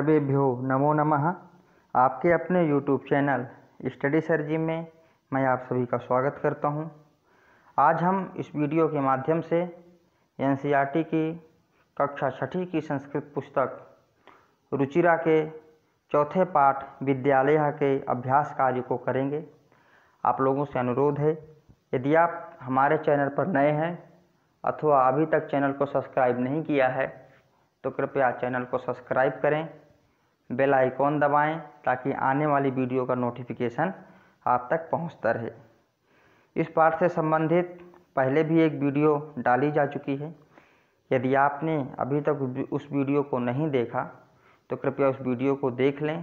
सर्वेभ्यो नमो नमः आपके अपने YouTube channel study sir ji में मैं आप सभी का स्वागत करता हूं। आज हम इस वीडियो के माध्यम से एन की कक्षा छठी की संस्कृत पुस्तक रुचिरा के चौथे पाठ विद्यालय के अभ्यास कार्य को करेंगे आप लोगों से अनुरोध है यदि आप हमारे चैनल पर नए हैं अथवा अभी तक चैनल को सब्सक्राइब नहीं किया है तो कृपया चैनल को सब्सक्राइब करें बेल आइकॉन दबाएं ताकि आने वाली वीडियो का नोटिफिकेशन आप तक पहुंचता रहे इस पाठ से संबंधित पहले भी एक वीडियो डाली जा चुकी है यदि आपने अभी तक उस वीडियो को नहीं देखा तो कृपया उस वीडियो को देख लें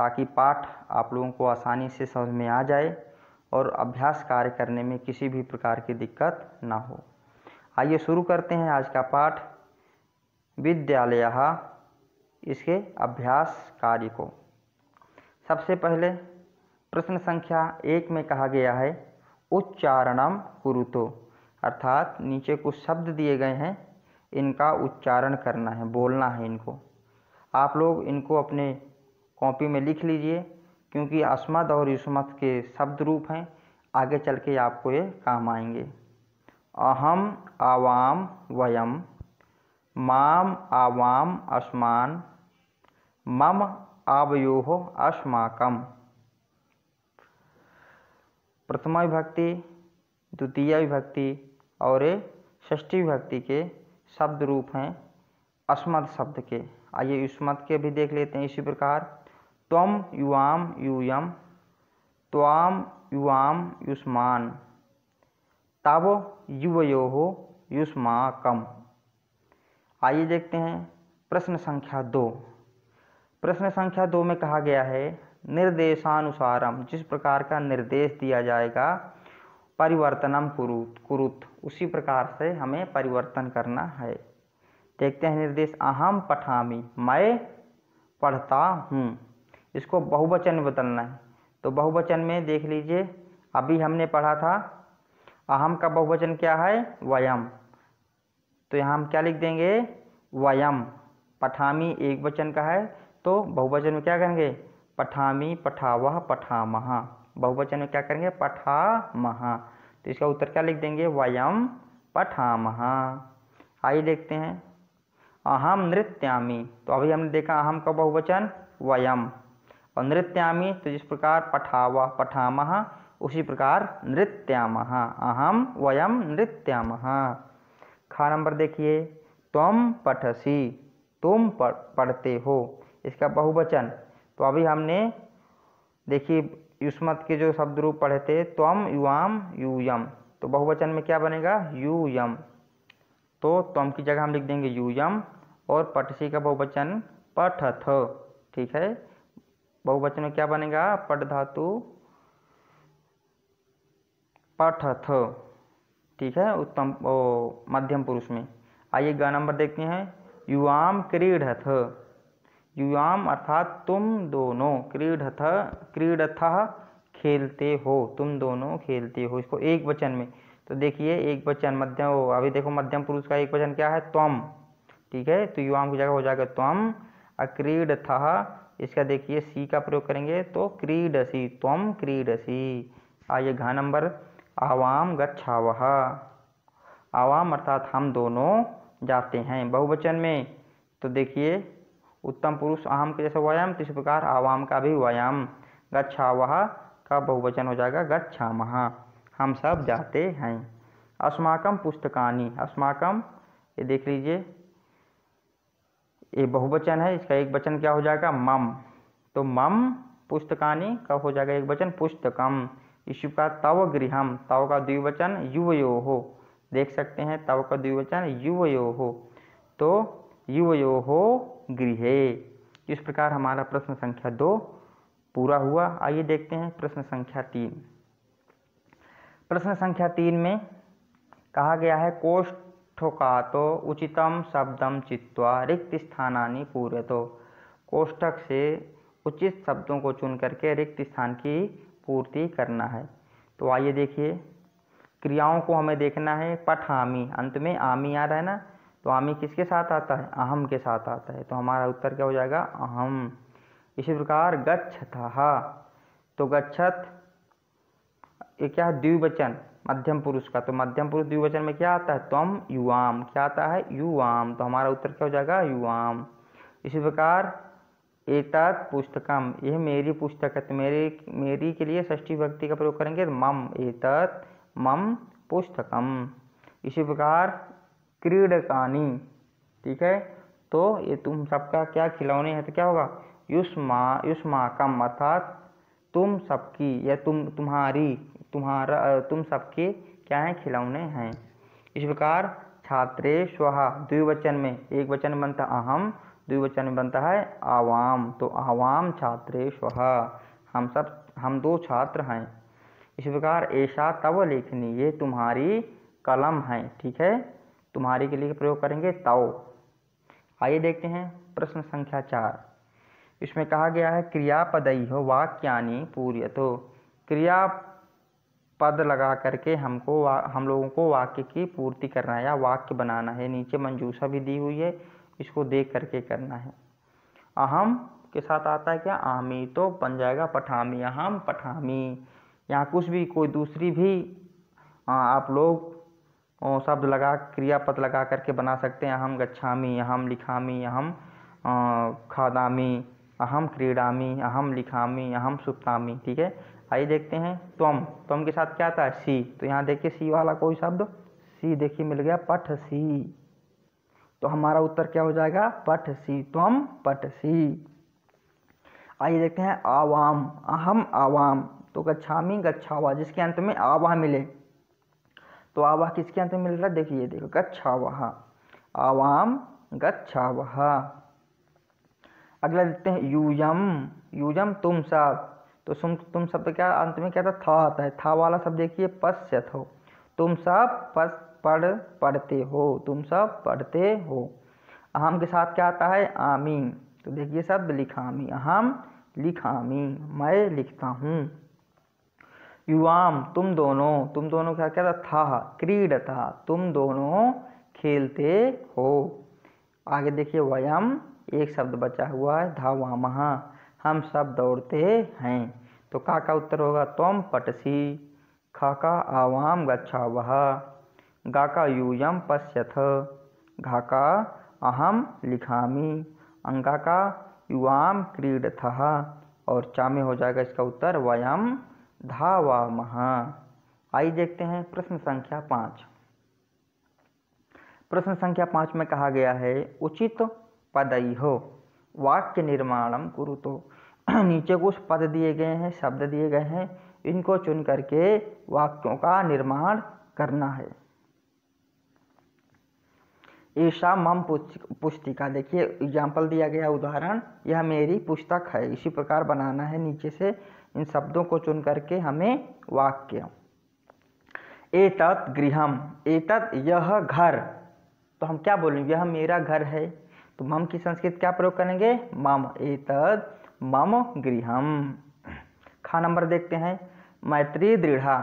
ताकि पाठ आप लोगों को आसानी से समझ में आ जाए और अभ्यास कार्य करने में किसी भी प्रकार की दिक्कत ना हो आइए शुरू करते हैं आज का पाठ विद्यालय इसके अभ्यास कार्य को सबसे पहले प्रश्न संख्या एक में कहा गया है उच्चारणम कुरुतो अर्थात नीचे कुछ शब्द दिए गए हैं इनका उच्चारण करना है बोलना है इनको आप लोग इनको अपने कॉपी में लिख लीजिए क्योंकि अस्मद और युष्मत के शब्द रूप हैं आगे चल के आपको ये काम आएंगे अहम आवाम वयम माम आवाम अस्मान मम आवयोह अस्माकम प्रथमा विभक्ति द्वितीय विभक्ति और षष्ठी विभक्ति के शब्द रूप हैं अस्मद शब्द के आइए युष्मत के भी देख लेते हैं इसी प्रकार तम युवाम यूयम त्वाम युवाम युष्मान तब युवयो युष्मा कम आइए देखते हैं प्रश्न संख्या दो प्रश्न संख्या दो में कहा गया है निर्देशानुसारम जिस प्रकार का निर्देश दिया जाएगा परिवर्तनम कुरुत कुरुत उसी प्रकार से हमें परिवर्तन करना है देखते हैं निर्देश अहम पठामी मैं पढ़ता हूँ इसको बहुवचन में बदलना है तो बहुवचन में देख लीजिए अभी हमने पढ़ा था अहम का बहुवचन क्या है वयम तो यहाँ हम क्या लिख देंगे वयम पठामी एक वचन का है तो बहुवचन में क्या करेंगे पठामी पठावह पठामह बहुवचन में क्या करेंगे पठामह तो इसका उत्तर क्या लिख देंगे वयम पठामह आइए देखते हैं अहम नृत्यामी तो अभी हमने देखा अहम का बहुवचन वयम और नृत्यामी तो जिस प्रकार पठावह पठामह उसी प्रकार नृत्यामह अहम वयम नृत्यामह खा नंबर देखिए तुम पठसी तुम पढ़ते हो इसका बहुवचन तो अभी हमने देखिए युष्मत के जो शब्द रूप पढ़े थे त्वम युवाम यूयम तो बहुवचन में क्या बनेगा यूयम तो त्वम की जगह हम लिख देंगे यूयम और पटसी का बहुवचन पठथ ठीक है बहुवचन में क्या बनेगा पट धातु पठथ ठीक है उत्तम ओ मध्यम पुरुष में आइए गाना नंबर देखते हैं युवाम क्रीडथ युवाम अर्थात तुम दोनों क्रीडथ क्रीडथ खेलते हो तुम दोनों खेलते हो इसको एक वचन में तो देखिए एक वचन मध्यम अभी देखो मध्यम पुरुष का एक वचन क्या है त्वम ठीक है तो युवाम की जगह हो जाएगा त्वम अक्रीड था इसका देखिए सी का प्रयोग करेंगे तो क्रीडसी त्वम क्रीडसी आइए घा नंबर आवाम गच्छावह आवाम अर्थात हम दोनों जाते हैं बहुवचन में तो देखिए उत्तम पुरुष आम के जैसा व्यायाम तो इस प्रकार आवाम का भी व्यायाम गच्छावह का बहुवचन हो जाएगा गच्छा महा हम सब जाते हैं अस्माकम पुस्तकानी अस्माकम ये देख लीजिए ये बहुवचन है इसका एक वचन क्या हो जाएगा मम तो मम पुस्तकानी का हो जाएगा एक वचन पुस्तकम इस का तव गृह तव का द्विवचन युवयो हो देख सकते हैं तव का द्विवचन युवयो हो तो युवयो हो गृह इस प्रकार हमारा प्रश्न संख्या दो पूरा हुआ आइए देखते हैं प्रश्न संख्या तीन प्रश्न संख्या तीन में कहा गया है तो उचितम शब्दम चित्वा रिक्त स्थानानि पूरे तो कोष्ठक से उचित शब्दों को चुन करके रिक्त स्थान की पूर्ति करना है तो आइए देखिए क्रियाओं को हमें देखना है पठ आमी अंत में आमी आ रहा है ना तो आमी किसके साथ आता है अहम के साथ आता है तो हमारा उत्तर क्या हो जाएगा अहम इसी प्रकार गच्छतः तो गच्छत ये क्या है द्विवचन मध्यम पुरुष का तो मध्यम पुरुष द्विवचन में क्या आता है तम युवाम क्या आता है युवाम तो हमारा उत्तर क्या हो जाएगा युवाम इसी प्रकार एतात पुस्तकम यह मेरी पुस्तक है तो मेरे मेरी के लिए षष्ठी भक्ति का प्रयोग करेंगे मम एतात मम पुस्तकम इसी प्रकार क्रीडकानी ठीक है तो ये तुम सबका क्या खिलौने हैं तो क्या होगा युष्मा युष्माकम अर्थात तुम सबकी या तुम तुम्हारी तुम्हारा तुम सबके क्या हैं खिलौने हैं इस प्रकार छात्रे स्व द्विवचन में एक वचन बनता अहम द्विवचन में बनता है आवाम तो आवाम छात्रेश हम सब हम दो छात्र हैं इस प्रकार ऐसा तव लेखनी ये तुम्हारी कलम है ठीक है तुम्हारी के लिए प्रयोग करेंगे तव आइए देखते हैं प्रश्न संख्या चार इसमें कहा गया है क्रियापद हो वाक्यानी पूर्य तो क्रिया पद लगा करके हमको हम लोगों को वाक्य की पूर्ति करना है या वाक्य बनाना है नीचे मंजूषा भी दी हुई है इसको देख करके करना है अहम के साथ आता है क्या आमी तो बन जाएगा पठामी अहम पठामी यहाँ कुछ भी कोई दूसरी भी आ, आप लोग शब्द लगा क्रियापद लगा करके बना सकते हैं अहम गच्छामी अहम लिखामी अहम खादामी अहम क्रीड़ामी अहम लिखामी अहम सुप्तामी ठीक है आइए देखते हैं त्वम त्वम के साथ क्या आता है सी तो यहाँ देखिए सी वाला कोई शब्द सी देखिए मिल गया पठ सी तो हमारा उत्तर क्या हो जाएगा पठ तम पठ सी आइए देखते हैं आवाम अहम आवाम तो गच्छामी गच्छावा जिसके अंत में आवाह मिले तो आवाह किसके अंत में मिल रहा है देखिए देखो गच्छावह आवाम गच्छावह अगला देखते हैं यूयम यूयम तुम सब तो तुम तुम शब्द क्या अंत में क्या था था आता तो है था वाला शब्द देखिए पश्यथ हो तुम सब पश पढ़ पढ़ते हो तुम सब पढ़ते हो अहम के साथ क्या आता है आमी तो देखिए सब लिखामी अहम लिखामी मैं लिखता हूँ युवाम तुम दोनों तुम दोनों क्या क्या था था क्रीड था तुम दोनों खेलते हो आगे देखिए वयम एक शब्द बचा हुआ है धावामह हम सब दौड़ते हैं तो का का उत्तर होगा तुम पटसी खा का आवाम गच्छा वहा यूयम पश्यथ घाका अहम अंगा अंगाका युवाम क्रीडथ और चा में हो जाएगा इसका उत्तर वयम महा आइए देखते हैं प्रश्न संख्या पाँच प्रश्न संख्या पाँच में कहा गया है उचित पदई हो वाक्य निर्माणम कुरु तो नीचे कुछ पद दिए गए हैं शब्द दिए गए हैं इनको चुन करके वाक्यों का निर्माण करना है ऐसा मम पुस्तिका देखिए एग्जाम्पल दिया गया उदाहरण यह मेरी पुस्तक है इसी प्रकार बनाना है नीचे से इन शब्दों को चुन करके हमें वाक्य एतत गृहम एतत यह घर तो हम क्या बोलेंगे यह मेरा घर है तो मम की संस्कृत क्या प्रयोग करेंगे मम एतद मम गृहम खा नंबर देखते हैं मैत्री दृढ़ा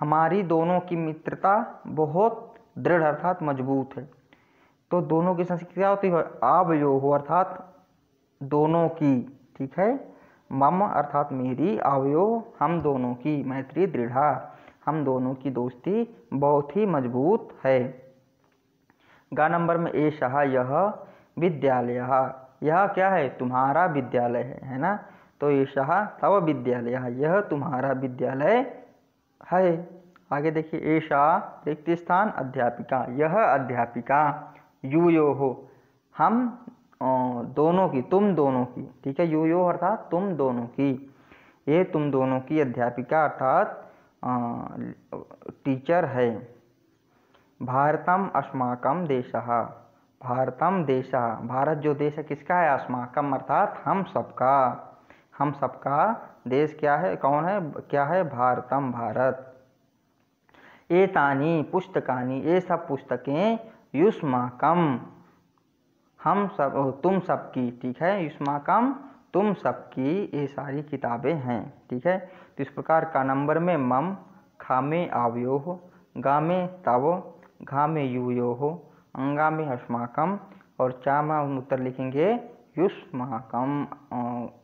हमारी दोनों की मित्रता बहुत दृढ़ अर्थात मजबूत है तो दोनों की संस्कृति क्या होती है आवयो यो हो अर्थात दोनों की ठीक है मम अर्थात मेरी आवयो हम दोनों की मैत्री दृढ़ा हम दोनों की दोस्ती बहुत ही मजबूत है गा नंबर में ए शाह यह विद्यालय यह क्या है तुम्हारा विद्यालय है है ना तो ये शाह तव विद्यालय यह तुम्हारा विद्यालय है आगे देखिए ए शाह रिक्त स्थान अध्यापिका यह अध्यापिका यू यो हो हम दोनों की तुम दोनों की ठीक है यू यो अर्थात तुम दोनों की ये तुम दोनों की अध्यापिका अर्थात टीचर है भारतम अस्माकम देश भारतम देश भारत जो देश है किसका है अस्माकम अर्थात हम सबका हम सबका देश क्या है कौन है क्या है भारतम भारत एतानी पुस्तकानी ये सब पुस्तकें युष्मा कम हम सब तुम सब की ठीक है युष्मा कम तुम सब की ये सारी किताबें हैं ठीक है तो इस प्रकार का नंबर में मम खा में आवयो हो गा में तावो घा में यूयो हो अंगा में अस्माकम और चा में हम उत्तर लिखेंगे युष्माकम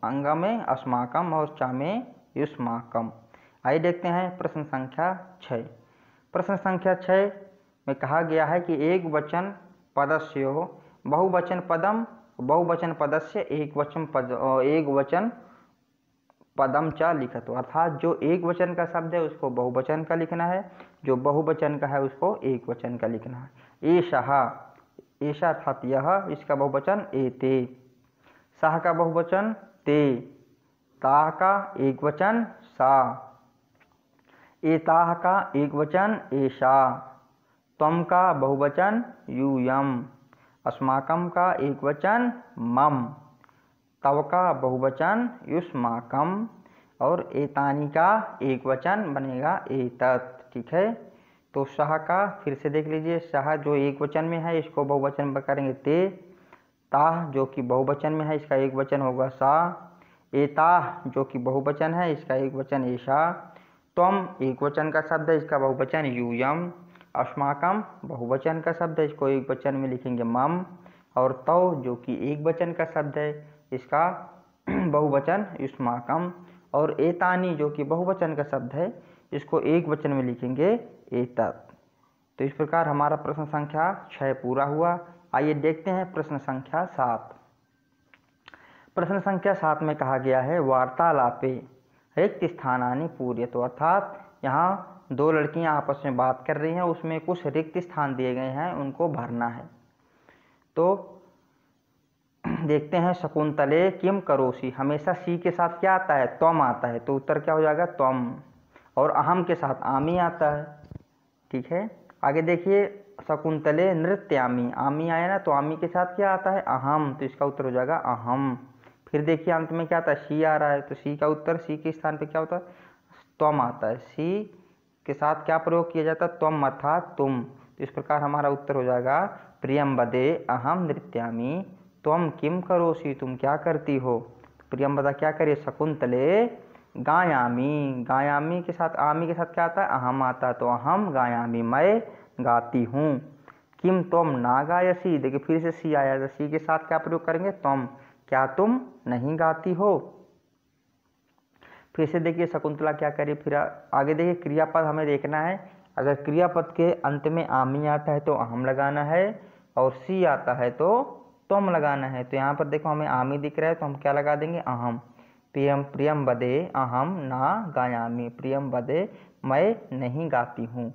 अंगा में अस्माकम और चा में युष्माकम आइए देखते हैं प्रश्न संख्या छः प्रश्न संख्या छः में कहा गया है कि एक वचन पदस्य हो बहुवचन पदम बहुवचन पदस्य एक वचन पद एक वचन पदम च लिखत हो अर्थात जो एक वचन का शब्द है उसको बहुवचन का लिखना है जो बहुवचन का है उसको एक वचन का लिखना है एषा ऐसा अर्थात यह इसका बहुवचन ते सह का बहुवचन ते ता का एक वचन सा एताह का एक वचन ऐसा तम का बहुवचन यूयम अस्माकम का एक वचन मम तव का बहुवचन युष्माकम और एतानी का एक वचन बनेगा एतत् ठीक है तो शाह का फिर से देख लीजिए शाह जो एक वचन में है इसको बहुवचन करेंगे ते ताह जो कि बहुवचन में है इसका एक वचन होगा सा एताह जो कि बहुवचन है इसका एक वचन ऐसा तम एक वचन का शब्द है इसका बहुवचन यूयम अस्माकम बहुवचन का शब्द है इसको एक वचन में लिखेंगे मम और तव तो, जो कि एक वचन का शब्द है इसका बहुवचन युष्माकम और एतानी जो कि बहुवचन का शब्द है इसको एक वचन में लिखेंगे एतत तो इस प्रकार हमारा प्रश्न संख्या छः पूरा हुआ आइए देखते हैं प्रश्न संख्या सात प्रश्न संख्या सात में कहा गया है वार्तालापे रिक्त स्थानानी पूर्य तो अर्थात यहाँ दो लड़कियां आपस में बात कर रही हैं उसमें कुछ रिक्त स्थान दिए गए हैं उनको भरना है तो देखते हैं शकुंतले किम करोसी हमेशा सी के साथ क्या आता है तम आता है तो उत्तर क्या हो जाएगा तम और अहम के साथ आमी आता है ठीक है आगे देखिए शकुंतले नृत्य आमी आमी आया ना तो आमी के साथ क्या आता है अहम तो इसका उत्तर हो जाएगा अहम फिर देखिए अंत में क्या आता है सी आ रहा है तो सी का उत्तर सी के स्थान पे क्या होता है तम आता है सी के साथ क्या प्रयोग किया जाता त्वम मथा तुम तो इस प्रकार हमारा उत्तर हो जाएगा प्रियम बदे अहम नृत्यामी त्वम किम करोसी तुम क्या करती हो प्रियम बदा क्या करे शकुंतले गायामी गायामी के साथ आमी के साथ क्या आता है अहम आता तो अहम गायामी मैं गाती हूँ किम तुम ना गायसी देखिए फिर से सी आया तो सी के साथ क्या प्रयोग करेंगे तुम क्या तुम नहीं गाती हो फिर से देखिए शकुंतला क्या करी फिर आगे देखिए क्रियापद हमें देखना है अगर क्रियापद के अंत में आमी आता है तो आम लगाना है और सी आता है तो तम लगाना है तो यहाँ पर देखो हमें आमी दिख रहा है तो हम क्या लगा देंगे अहम प्रियम प्रियम बदे अहम ना गायामी प्रियम बदे मैं नहीं गाती हूँ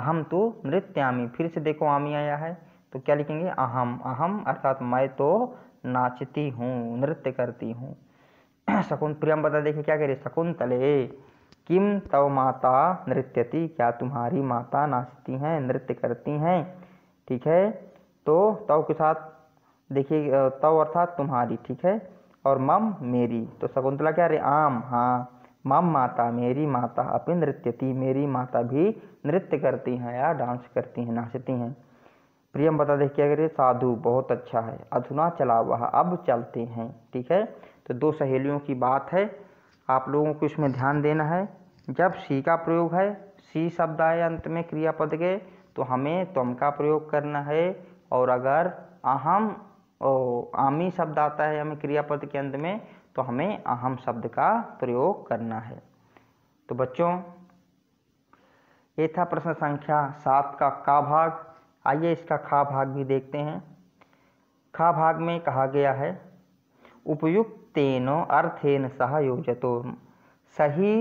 अहम तो नृत्यामी फिर से देखो आमी आया है तो क्या लिखेंगे अहम अहम अर्थात मैं तो नाचती हूँ नृत्य करती हूँ शकुंत प्रियम बता देखिए क्या कह रही शकुंतले किम तव माता नृत्यति क्या तुम्हारी माता नाचती हैं नृत्य करती हैं ठीक है तो तव के साथ देखिए तव अर्थात तुम्हारी ठीक है और मम मेरी तो शकुंतला क्या रे आम हाँ मम माता मेरी माता अपनी नृत्यति मेरी माता भी नृत्य करती हैं या डांस करती हैं नाचती हैं प्रियम बता देखिए क्या करिए साधु बहुत अच्छा है अधुना चला वह अब चलते हैं ठीक है तो दो सहेलियों की बात है आप लोगों को इसमें ध्यान देना है जब सी का प्रयोग है सी शब्द आए अंत में क्रियापद के तो हमें तुम का प्रयोग करना है और अगर अहम आमी शब्द आता है हमें क्रियापद के अंत में तो हमें अहम शब्द का प्रयोग करना है तो बच्चों ये था प्रश्न संख्या सात का का भाग आइए इसका खा भाग भी देखते हैं खा भाग में कहा गया है उपयुक्त तेनो अर्थेन सह योजतो सही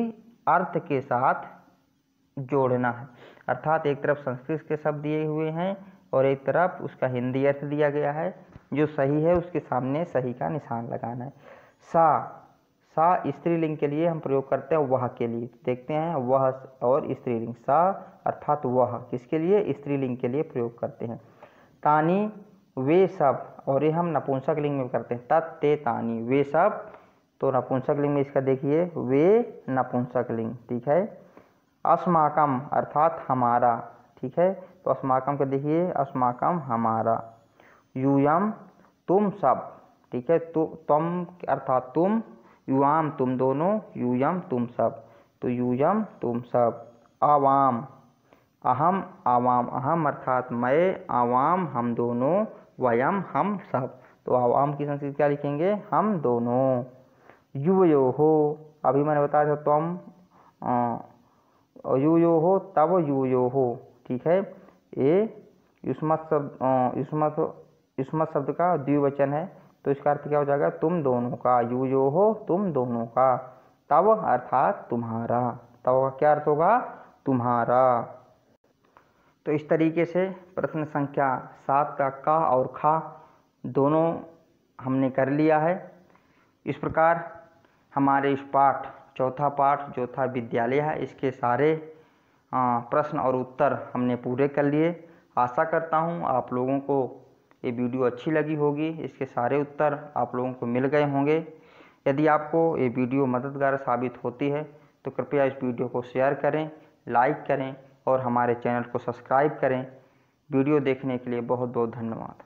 अर्थ के साथ जोड़ना है अर्थात एक तरफ संस्कृत के शब्द दिए हुए हैं और एक तरफ उसका हिंदी अर्थ दिया गया है जो सही है उसके सामने सही का निशान लगाना है सा सा स्त्रीलिंग के लिए हम प्रयोग करते हैं वह के लिए देखते हैं वह और स्त्रीलिंग सा अर्थात वह किसके लिए स्त्रीलिंग के लिए प्रयोग करते हैं तानी वे सब और ये हम नपुंसक लिंग में करते हैं तत् ते तानी वे सब तो नपुंसक लिंग में इसका देखिए वे नपुंसक लिंग ठीक है अस्माकम अर्थात हमारा ठीक है तो अस्माकम का देखिए अस्माकम हमारा यूयम तुम सब ठीक है तो तुम अर्थात तुम युवाम तुम दोनों यूयम तुम सब तो यूयम तुम सब आवाम अहम आवाम अहम अर्थात मैं आवाम हम दोनों वयम हम सब तो आवाम की संस्कृति क्या लिखेंगे हम दोनों युवयो हो अभी मैंने बताया था तुम यो हो तब यो हो ठीक है ये युष्मत शब्द युष्मत युष्मत शब्द का द्विवचन है तो इसका अर्थ क्या हो जाएगा तुम दोनों का यो हो तुम दोनों का तब अर्थात तुम्हारा तब का क्या अर्थ होगा तुम्हारा तो इस तरीके से प्रश्न संख्या सात का का और खा दोनों हमने कर लिया है इस प्रकार हमारे इस पाठ चौथा पाठ जो था विद्यालय है इसके सारे प्रश्न और उत्तर हमने पूरे कर लिए आशा करता हूँ आप लोगों को ये वीडियो अच्छी लगी होगी इसके सारे उत्तर आप लोगों को मिल गए होंगे यदि आपको ये वीडियो मददगार साबित होती है तो कृपया इस वीडियो को शेयर करें लाइक करें और हमारे चैनल को सब्सक्राइब करें वीडियो देखने के लिए बहुत बहुत धन्यवाद